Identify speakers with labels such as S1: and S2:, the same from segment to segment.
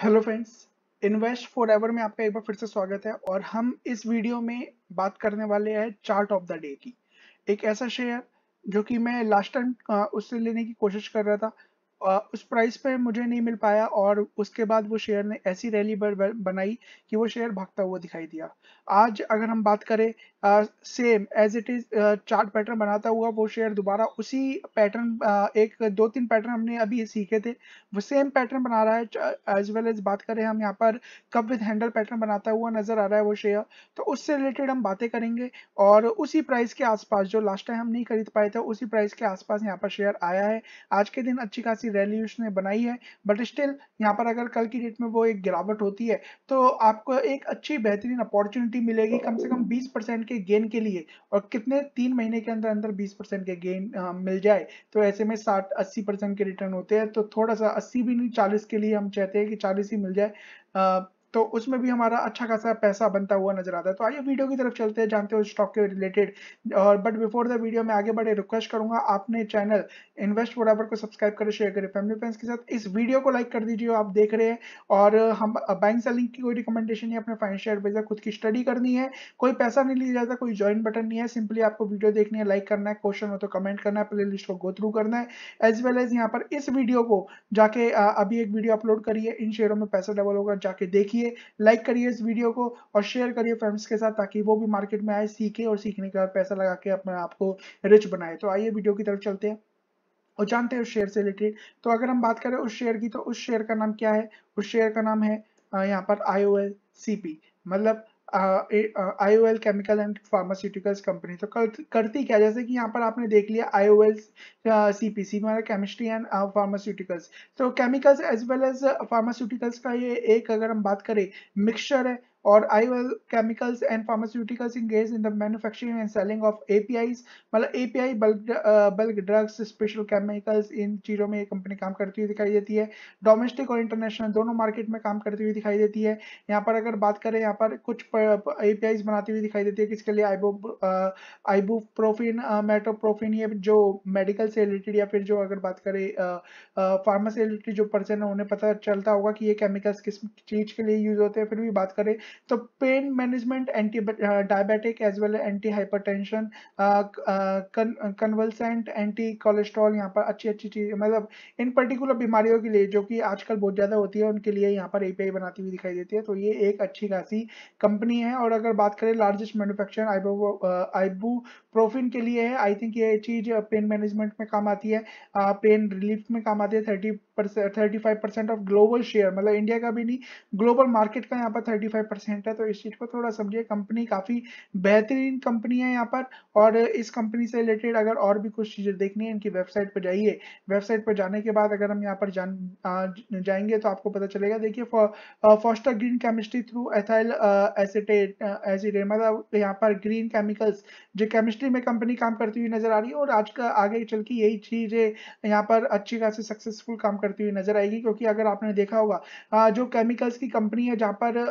S1: hello friends invest for ever में आपका एक बार फिर से स्वागत है और हम इस वीडियो में बात करने वाले हैं चार्ट ऑफ द डे की एक ऐसा शेयर जो कि मैं लास्ट टाइम उससे लेने की कोशिश कर रहा था उस प्राइस पे मुझे नहीं मिल पाया और उसके बाद वो शेयर ने ऐसी रैली बनाई कि वो शेयर भागता हुआ दिखाई दिया आज अगर हम बात करें same as it is chart pattern बनाता हुआ वो शेयर दोबारा उसी पैटर्न uh, एक दो तीन पैटर्न हमने अभी सीखे थे वो सेम पैटर्न बना रहा है एज वेल एज बात करें हम यहाँ पर कप विद हैंडल पैटर्न बनाता हुआ नजर आ रहा है वो शेयर तो उससे रिलेटेड हम बातें करेंगे और उसी प्राइस के आसपास जो लास्ट टाइम हम नहीं खरीद पाए थे उसी प्राइस के आसपास यहाँ पर शेयर आया है आज के दिन अच्छी खासी खासी रैली उसने बनाई है बट स्टिल यहाँ पर अगर कल की डेट में वो एक गिरावट होती है तो आपको एक अच्छी बेहतरीन अपॉर्चुनिटी मिलेगी कम से कम 20 परसेंट के गेन के लिए और कितने तीन महीने के अंदर अंदर 20 परसेंट के गेन आ, मिल जाए तो ऐसे में 60 अस्सी परसेंट के रिटर्न होते हैं तो थोड़ा सा अस्सी भी नहीं चालीस के लिए हम चाहते हैं कि चालीस ही मिल जाए तो उसमें भी हमारा अच्छा खासा पैसा बनता हुआ नजर आता है तो आइए वीडियो की तरफ चलते हैं जानते हो स्टॉक के रिलेटेड और बट बिफोर द वीडियो में आगे बढ़े रिक्वेस्ट करूंगा आपने चैनल इन्वेस्ट बराबर को सब्सक्राइब करें शेयर करें फैमिली फ्रेंड्स के साथ इस वीडियो को लाइक कर दीजिए आप देख रहे हैं और हम बैंक सेलिंग की कोई रिकमेंडेशन नहीं अपने फाइनेंशियल एडवाइजर खुद की स्टडी करनी है कोई पैसा नहीं लिया जाता कोई ज्वाइन बटन नहीं है सिंपली आपको वीडियो देखनी है लाइक करना है क्वेश्चन हो तो कमेंट करना है प्ले लिस्ट को गो थ्रू करना है एज वेल एज यहाँ पर इस वीडियो को जाके अभी एक वीडियो अपलोड करिए इन शेयरों में पैसा डबल होगा जाके देखिए करिए लाइक करिए इस वीडियो को और शेयर करिए फ्रेंड्स के साथ ताकि वो भी मार्केट में आए सीखे और सीखने के बाद पैसा लगा के अपने आप को रिच बनाए तो आइए वीडियो की तरफ चलते हैं और जानते हैं उस शेयर से रिलेटेड तो अगर हम बात करें उस शेयर की तो उस शेयर का नाम क्या है उस शेयर का नाम है यहाँ पर आई ओ मतलब I O L chemical and pharmaceuticals company तो करती क्या जैसे कि यहाँ पर आपने देख लिया आई O L C P C मतलब केमिस्ट्री एंड फार्मास्यूटिकल्स तो chemicals as well as pharmaceuticals का ये एक अगर हम बात करें मिक्सचर है और IOL chemicals and pharmaceuticals engage in the manufacturing and selling of A P Is मतलब A P I bulk bulk drugs special chemicals इन चीज़ों में ये कंपनी काम करती हुई दिखाई देती है डोमेस्टिक और इंटरनेशनल दोनों मार्केट में काम करती हुई दिखाई देती है यहाँ पर अगर बात करें यहाँ पर कुछ ए पी आईज बनाती हुई दिखाई देती है किसके लिए आइबो प्रोफिन मेट्रोप्रोफिन ये जो मेडिकल से रिलेटेड या फिर जो अगर बात करें फार्मा से रिलेटेड जो पर्सन है उन्हें पता चलता होगा कि ये केमिकल्स किस चीज़ के लिए यूज़ होते हैं फिर भी बात करें तो pain management anti diabetic as well anti hypertension convulsant anti cholesterol यहाँ पर अच्छी अच्छी चीज मतलब इन पर्टिकुलर बीमारियों के लिए जो कि आजकल बहुत ज़्यादा होती है उनके लिए यहाँ पर एपीआई बनाती हुई दिखाई देती है तो ये एक अच्छी खासी कंपनी है और अगर बात करें लार्जेस्ट मैन्युफैक्चर आईबो आईबू प्रोफिन के लिए है आई थिंक ये चीज़ पेन मैनेजमेंट में काम आती है पेन uh, रिलीफ में काम आती है thirty percent thirty five percent of global share मतलब इंडिया का भी नहीं ग्लोबल मार्केट का यहाँ पर थर्टी फाइव परसेंट परसेंट है तो इस चीज को थोड़ा समझिए कंपनी काफी बेहतरीन कंपनी है यहाँ पर और इस कंपनी से रिलेटेड अगर और भी कुछ चीजें देखनी है इनकी वेबसाइट पर जाइए वेबसाइट पर जाने के बाद अगर हम यहाँ पर जान जाएंगे तो आपको पता चलेगा देखिए foster green chemistry through ethyl acetate acetate मतलब यहाँ पर ग्रीन केमिकल्स जो केमिस्ट्री में कंपनी काम करती हुई नजर आ रही है और आज का आगे चल के यही चीजें यहाँ पर अच्छी खासी सक्सेसफुल काम करती हुई नजर आएगी क्योंकि अगर आपने देखा होगा जो केमिकल्स की कंपनी है जहाँ पर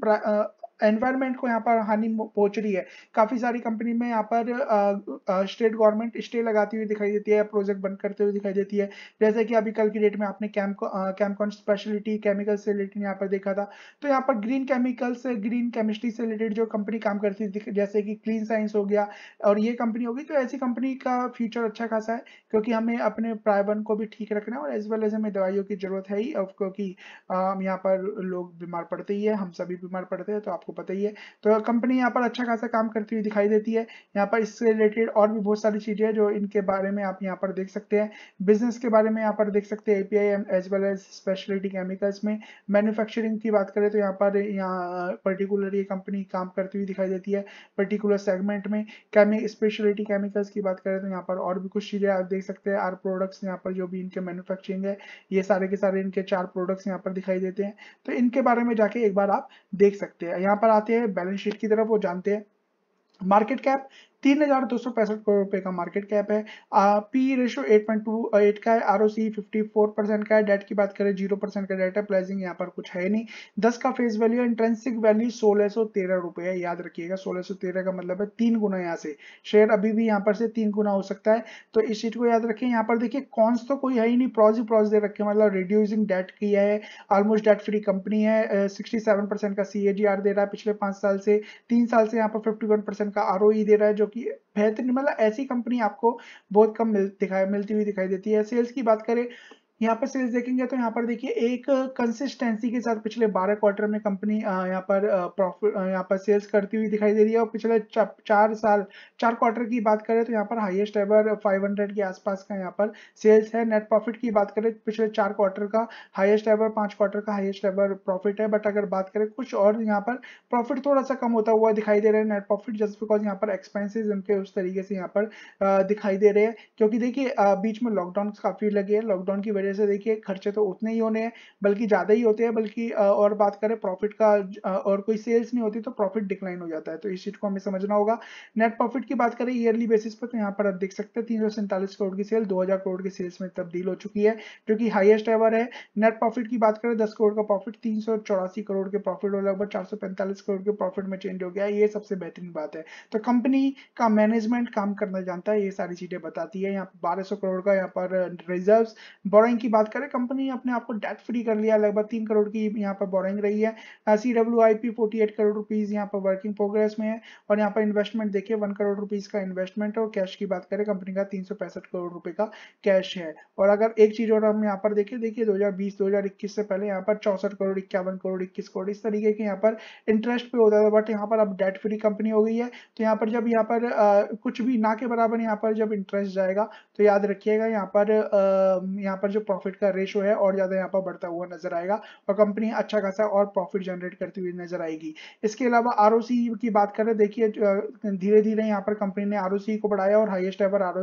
S1: pra, ah, एनवायरमेंट को यहाँ पर हानि पहुंच रही है काफ़ी सारी कंपनी में यहाँ पर स्टेट गवर्नमेंट स्टे लगाती हुई दिखाई देती है प्रोजेक्ट बंद करते हुए दिखाई देती है जैसे कि अभी कल की डेट में आपने कैम कैमकॉन स्पेशलिटी केमिकल से रिलेटेड यहाँ पर देखा था तो यहाँ पर ग्रीन केमिकल्स ग्रीन केमिस्ट्री से रिलेटेड जो कंपनी काम करती है जैसे कि क्लीन साइंस हो गया और ये कंपनी होगी तो ऐसी कंपनी का फ्यूचर अच्छा खासा है क्योंकि हमें अपने प्रायवन को भी ठीक रखना है और एज वेल एज हमें दवाइयों की जरूरत है ही क्योंकि हम यहाँ पर लोग बीमार पड़ते ही है हम सभी बीमार पड़ते हैं तो आपको आपको पता ही है तो कंपनी यहाँ पर अच्छा खासा काम करती हुई दिखाई देती है यहाँ पर इससे रिलेटेड और भी बहुत सारी चीजें हैं जो इनके बारे में आप यहाँ पर देख सकते हैं बिजनेस के बारे में यहाँ पर देख सकते हैं API as well as speciality chemicals में मैन्युफैक्चरिंग की बात करें तो यहाँ पर यहाँ पर्टिकुलर ये कंपनी काम करती हुई दिखाई देती है पर्टिकुलर सेगमेंट में केमिक स्पेशलिटी केमिकल्स की बात करें तो यहाँ पर और भी कुछ चीजें आप देख सकते हैं आर प्रोडक्ट्स यहाँ पर जो भी इनके मैन्युफैक्चरिंग है ये सारे के सारे इनके चार प्रोडक्ट्स यहाँ पर दिखाई देते हैं तो इनके बारे में जाके एक बार आप देख सकते हैं यहाँ पर आते हैं बैलेंस शीट की तरफ वो जानते हैं मार्केट कैप तीन हजार दो सौ पैंसठ करोड़ रुपए का मार्केट कैप है P ratio eight point two eight का है R O C fifty four percent का है डेट की बात करें जीरो परसेंट का डेट है प्राइसिंग यहाँ पर कुछ है नहीं दस का फेस वैल्यू इंट्रेंसिक वैल्यू सोलह सौ तेरह रुपए है याद रखिएगा सोलह सौ तेरह का मतलब है तीन गुना यहाँ से शेयर अभी भी यहाँ पर से तीन गुना हो सकता है तो इस चीज को याद रखें यहाँ पर देखिए कॉन्स तो कोई है ही नहीं प्रॉज ही प्रॉज दे रखे मतलब रिड्यूसिंग डेट किया है ऑलमोस्ट डेट फ्री कंपनी है सिक्सटी सेवन परसेंट का सी दे रहा है पिछले पांच साल से तीन साल से यहाँ पर फिफ्टी वन परसेंट का आर e दे रहा है जो कि बेहतरीन मतलब ऐसी कंपनी आपको बहुत कम मिल दिखाई मिलती हुई दिखाई देती है सेल्स की बात करें यहाँ पर सेल्स देखेंगे तो यहाँ पर देखिए एक कंसिस्टेंसी के साथ पिछले 12 क्वार्टर में कंपनी यहाँ पर प्रॉफिट यहाँ पर सेल्स करती हुई दिखाई दे रही है और पिछले चार साल चार क्वार्टर की बात करें तो यहाँ पर हाईएस्ट एवर 500 के आसपास का यहाँ पर सेल्स है नेट प्रॉफिट की बात करें पिछले चार क्वार्टर का हाइएस्ट एवर पाँच क्वार्टर का हाइएस्ट एवर प्रॉफिट है बट अगर बात करें कुछ और यहाँ पर प्रॉफिट थोड़ा सा कम होता हुआ दिखाई दे रहा है नेट प्रॉफिट जस्ट बिकॉज यहाँ पर एक्सपेंसिज उनके उस तरीके से यहाँ पर दिखाई दे रहे हैं क्योंकि देखिए बीच में लॉकडाउन काफ़ी लगे हैं लॉकडाउन की वजह वजह से देखिए खर्चे तो उतने ही होने हैं बल्कि ज़्यादा ही होते हैं बल्कि और बात करें प्रॉफिट का और कोई सेल्स नहीं होती तो प्रॉफिट डिक्लाइन हो जाता है तो इस चीज़ को हमें समझना होगा नेट प्रॉफिट की बात करें ईयरली बेसिस पर तो यहाँ पर आप देख सकते हैं तीन करोड़ की सेल दो करोड़ की सेल्स में तब्दील हो चुकी है जो कि हाइएस्ट एवर है नेट प्रॉफिट की बात करें दस करोड़ का प्रॉफिट तीन करोड़ के प्रॉफिट और लगभग चार करोड़ के प्रॉफिट में चेंज हो गया ये सबसे बेहतरीन बात है तो कंपनी का मैनेजमेंट काम करना जानता है ये सारी चीज़ें बताती है यहाँ बारह करोड़ का यहाँ पर रिजर्व बोरिंग की बात करें कंपनी ने अपने आप को डेट फ्री कर लिया लगभग तीन करोड़ की यहाँ पर बोरिंग रही है C W I P forty eight crore rupees यहाँ पर वर्किंग प्रोग्रेस में है और यहाँ पर इन्वेस्टमेंट देखिए वन करोड़ रुपीज का इन्वेस्टमेंट और कैश की बात करें कंपनी का तीन करोड़ रुपए का कैश है और अगर एक चीज और हम यहाँ पर देखें देखिए 2020 2021 से पहले यहाँ पर चौसठ करोड़ इक्यावन करोड़ इक्कीस करोड़ इस तरीके के यहाँ पर इंटरेस्ट पे होता था बट यहाँ पर अब डेट फ्री कंपनी हो गई है तो यहाँ पर जब यहाँ पर कुछ भी ना के बराबर यहाँ पर जब इंटरेस्ट जाएगा तो याद रखिएगा यहाँ पर यहाँ पर जो प्रॉफिट का रेशो है और ज़्यादा यहाँ पर बढ़ता हुआ नजर आएगा और कंपनी अच्छा खासा और प्रॉफिट जनरेट करती हुई नजर आएगी इसके अलावा आर की बात करें देखिए धीरे धीरे यहाँ पर कंपनी ने आर को बढ़ाया और हाइएस्ट एवर आर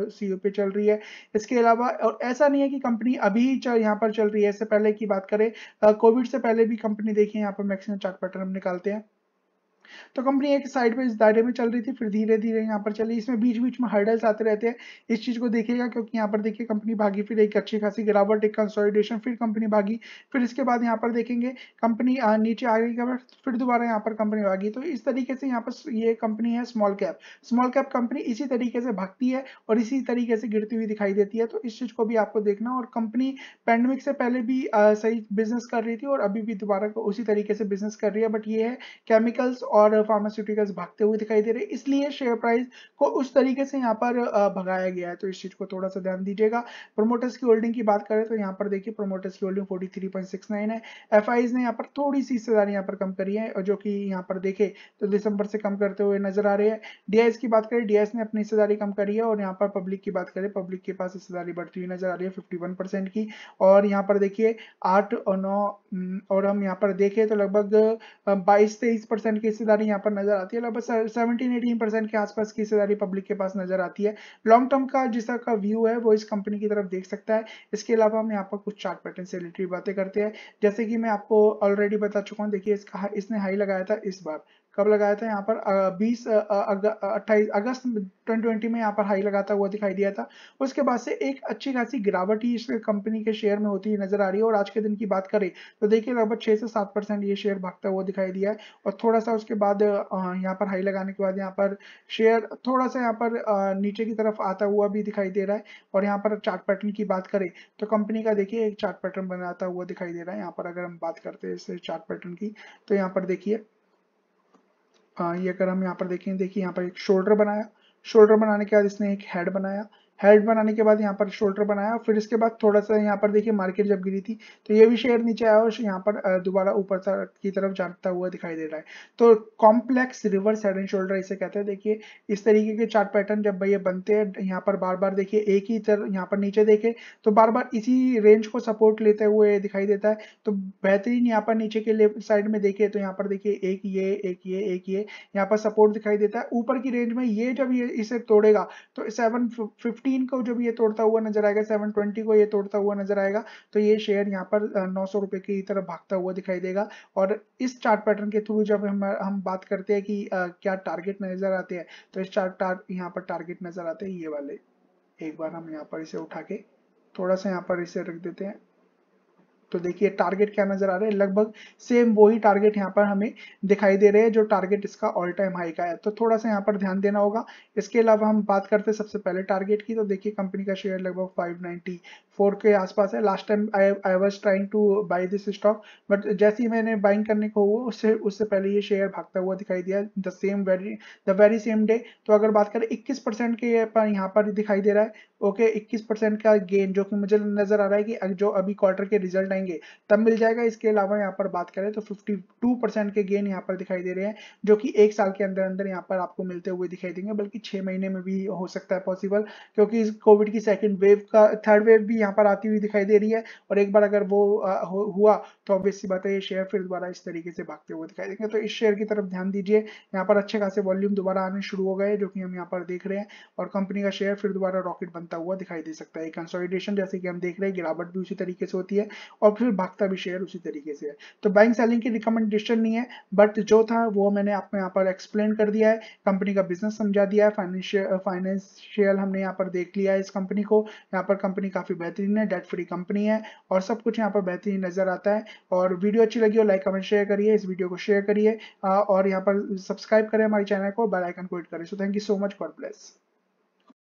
S1: पे चल रही है इसके अलावा और ऐसा नहीं है कि कंपनी अभी यहाँ पर चल रही है इससे पहले की बात करें कोविड से पहले भी कंपनी देखिए यहाँ पर मैक्सिमम चार्ट पैटर्न निकालते हैं तो कंपनी एक साइड पे इस दायरे में चल रही थी फिर धीरे धीरे यहाँ पर चली इसमें बीच बीच में हर्डल्स आते रहते हैं इस चीज़ को देखिएगा क्योंकि यहाँ पर देखिए कंपनी भागी फिर एक अच्छी खासी गिरावट एक कंसोलिडेशन फिर कंपनी भागी फिर इसके बाद यहाँ पर देखेंगे कंपनी नीचे आ गई फिर दोबारा यहाँ पर कंपनी भागी तो इस तरीके से यहाँ पर ये कंपनी है small cap small cap company इसी तरीके से भागती है और इसी तरीके से गिरती हुई दिखाई देती है तो इस चीज़ को भी आपको देखना और कंपनी पैंडमिक से पहले भी सही बिजनेस कर रही थी और अभी भी दोबारा उसी तरीके से बिजनेस कर रही है बट ये है केमिकल्स और और फार्मास्यूटिकल्स भागते हुए दिखाई दे रहे हैं इसलिए शेयर प्राइस को उस तरीके से यहाँ पर भगाया गया है तो इस चीज़ को थोड़ा सा ध्यान दीजिएगा प्रोमोटर्स की होल्डिंग की बात करें तो यहाँ पर देखिए प्रोमोटर्स की होल्डिंग 43.69 है एफ ने यहाँ पर थोड़ी सी हिस्सेदारी यहाँ पर कम करी है जो कि यहाँ पर देखे तो दिसंबर से कम करते हुए नजर आ रहे हैं डीआईएस की बात करें डीआईएस ने अपनी हिस्सेदारी कम करी है और यहाँ पर पब्लिक की बात करें पब्लिक के पास हिस्सेदारी बढ़ती हुई नजर आ रही है फिफ्टी की और यहाँ पर देखिए आठ और नौ और हम यहाँ पर देखें तो लगभग बाईस तेईस की हिस्सेदारी यहाँ पर नजर आती है लगभग सेवेंटीन एटीन परसेंट के आसपास की हिस्सेदारी पब्लिक के पास नजर आती है लॉन्ग टर्म का जिस तरह का व्यू है वो इस कंपनी की तरफ देख सकता है इसके अलावा हम यहाँ पर कुछ चार्ट पैटर्न से रिलेटेड बातें करते हैं जैसे कि मैं आपको ऑलरेडी बता चुका हूँ देखिए इसका इसने हाई लगाया था इस बार कब लगाया था यहाँ पर बीस अट्ठाईस अगस्त 2020 में यहाँ पर हाई लगाता हुआ दिखाई दिया था उसके बाद से एक अच्छी खासी गिरावट ही इस कंपनी के शेयर में होती नजर आ रही है और आज के दिन की बात करें तो देखिए लगभग छह से सात परसेंट ये शेयर भागता हुआ दिखाई दिया है और थोड़ा सा उसके बाद यहाँ पर हाई लगाने के बाद यहाँ पर शेयर थोड़ा सा यहाँ पर नीचे की तरफ आता हुआ भी दिखाई दे रहा है और यहाँ पर चार्ट पैटर्न की बात करें तो कंपनी का देखिए एक चार्ट पैटर्न बनाता हुआ दिखाई दे रहा है यहाँ पर अगर हम बात करते हैं इस चार्ट पैटर्न की तो यहाँ पर देखिए हाँ, ये अगर हम यहाँ पर देखें देखिए यहाँ पर एक शोल्डर बनाया शोल्डर बनाने के बाद इसने एक हेड बनाया हेड बनाने के बाद यहाँ पर शोल्डर बनाया फिर इसके बाद थोड़ा सा यहाँ पर देखिए मार्केट जब गिरी थी तो ये भी शेयर नीचे आया और यहाँ पर दोबारा ऊपर की तरफ जाता हुआ दिखाई दे रहा है तो complex reverse head and shoulder इसे कहते हैं देखिए इस तरीके के चार्ट पैटर्न जब ये बनते हैं यहाँ पर बार बार देखिए एक ही तरह यहाँ पर नीचे देखे तो बार बार इसी रेंज को सपोर्ट लेते हुए दिखाई देता है तो बेहतरीन यहाँ पर नीचे के लेफ्ट साइड में देखे तो यहाँ पर देखिए एक ये एक ये एक ये यहाँ पर सपोर्ट दिखाई देता है ऊपर की रेंज में ये जब ये इसे तोड़ेगा तो सेवन फिफ्टी फिफ्टीन को जब ये तोड़ता हुआ नजर आएगा सेवन ट्वेंटी को ये तोड़ता हुआ नजर आएगा तो ये शेयर यहाँ पर नौ सौ रुपए की तरफ भागता हुआ दिखाई देगा और इस चार्ट पैटर्न के थ्रू जब हम हम बात करते हैं कि आ, क्या टारगेट नजर आते हैं तो इस चार्ट टार, यहाँ पर टारगेट नजर आते हैं ये वाले एक बार हम यहाँ पर इसे उठा के थोड़ा सा यहाँ पर इसे रख देते हैं तो देखिए टारगेट क्या नजर आ रहे हैं लगभग सेम वही टारगेट यहाँ पर हमें दिखाई दे रहे हैं जो टारगेट इसका ऑल टाइम हाई का है तो थोड़ा सा यहाँ पर ध्यान देना होगा इसके अलावा हम बात करते हैं सबसे पहले टारगेट की तो देखिए कंपनी का शेयर लगभग 594 के आसपास है last time I I was trying to buy this stock but जैसे ही मैंने बाइंग करने को हुआ उससे उससे पहले ये शेयर भागता हुआ दिखाई दिया the same very the very same day तो अगर बात करें इक्कीस के यहाँ पर दिखाई दे रहा है ओके इक्कीस परसेंट का गेन जो कि मुझे नजर आ रहा है कि जो अभी क्वार्टर के रिजल्ट आएंगे तब मिल जाएगा इसके अलावा यहाँ पर बात करें तो फिफ्टी टू परसेंट के गेन यहाँ पर दिखाई दे रहे हैं जो कि एक साल के अंदर अंदर यहाँ पर आपको मिलते हुए दिखाई देंगे बल्कि छह महीने में भी हो सकता है पॉसिबल क्योंकि कोविड की सेकेंड वेव का थर्ड वेव भी यहाँ पर आती हुई दिखाई दे रही है और एक बार अगर वो हुआ तो ऑब्वियसली बात है ये शेयर फिर दोबारा इस तरीके से भागते हुए दिखाई देंगे तो इस शेयर की तरफ ध्यान दीजिए यहाँ पर अच्छे खासे वॉल्यूम दोबारा आने शुरू हो गए जो कि हम यहाँ पर देख रहे हैं और कंपनी का शेयर फिर दोबारा रॉकेट बनता बनता हुआ दिखाई दे सकता है कंसोलिडेशन जैसे कि हम देख रहे हैं गिरावट भी उसी तरीके से होती है और फिर भागता भी शेयर उसी तरीके से है तो बैंक सेलिंग की रिकमेंडेशन नहीं है बट जो था वो मैंने आपको यहाँ पर एक्सप्लेन कर दिया है कंपनी का बिजनेस समझा दिया है फाइनेंशियल फाइनेंशियल uh, हमने यहाँ पर देख लिया है इस कंपनी को यहाँ पर कंपनी काफी बेहतरीन है डेट फ्री कंपनी है और सब कुछ यहाँ पर बेहतरीन नजर आता है और वीडियो अच्छी लगी हो लाइक कमेंट शेयर करिए इस वीडियो को शेयर करिए और यहाँ पर सब्सक्राइब करें हमारे चैनल को बेल आइकन को हिट करें so thank you so much God bless